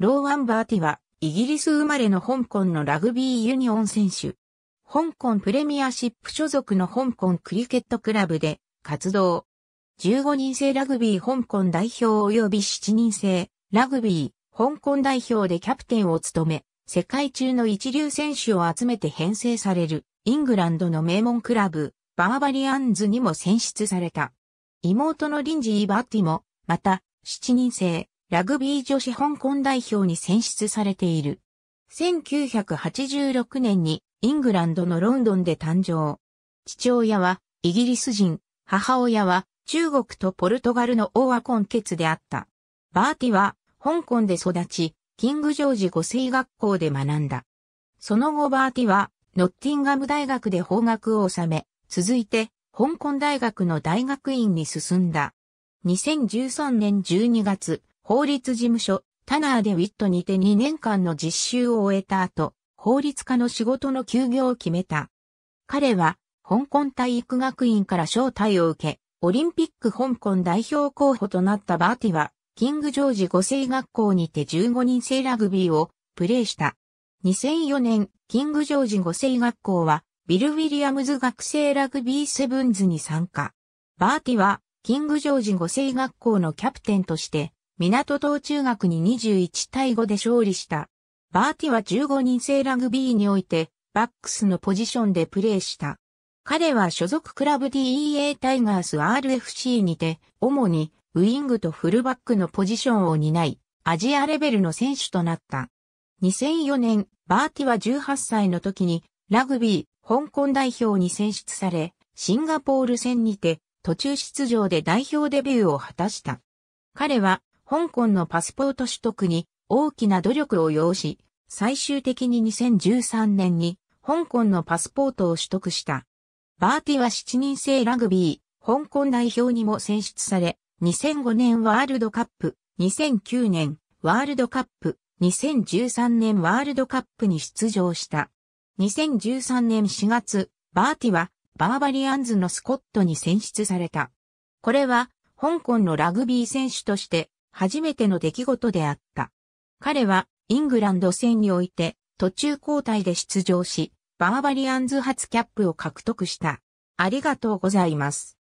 ローアン・バーティは、イギリス生まれの香港のラグビーユニオン選手。香港プレミアシップ所属の香港クリケットクラブで活動。15人制ラグビー香港代表及び7人制ラグビー香港代表でキャプテンを務め、世界中の一流選手を集めて編成されるイングランドの名門クラブ、バーバリアンズにも選出された。妹のリンジー・バーティも、また、7人制ラグビー女子香港代表に選出されている。1986年にイングランドのロンドンで誕生。父親はイギリス人、母親は中国とポルトガルの大和根結であった。バーティは香港で育ち、キングジョージ五世学校で学んだ。その後バーティはノッティンガム大学で法学を収め、続いて香港大学の大学院に進んだ。2013年12月、法律事務所、タナーでウィットにて2年間の実習を終えた後、法律家の仕事の休業を決めた。彼は、香港体育学院から招待を受け、オリンピック香港代表候補となったバーティは、キングジョージ五世学校にて15人制ラグビーをプレーした。2004年、キングジョージ五世学校は、ビル・ウィリアムズ学生ラグビーセブンズに参加。バーティは、キングジョージ五世学校のキャプテンとして、港島中学に21対5で勝利した。バーティは15人制ラグビーにおいて、バックスのポジションでプレーした。彼は所属クラブ DEA タイガース RFC にて、主にウィングとフルバックのポジションを担い、アジアレベルの選手となった。2004年、バーティは18歳の時に、ラグビー、香港代表に選出され、シンガポール戦にて、途中出場で代表デビューを果たした。彼は、香港のパスポート取得に大きな努力を要し、最終的に2013年に香港のパスポートを取得した。バーティは7人制ラグビー、香港代表にも選出され、2005年ワールドカップ、2009年ワールドカップ、2013年ワールドカップに出場した。2013年4月、バーティはバーバリアンズのスコットに選出された。これは香港のラグビー選手として初めての出来事であった。彼はイングランド戦において途中交代で出場し、バーバリアンズ初キャップを獲得した。ありがとうございます。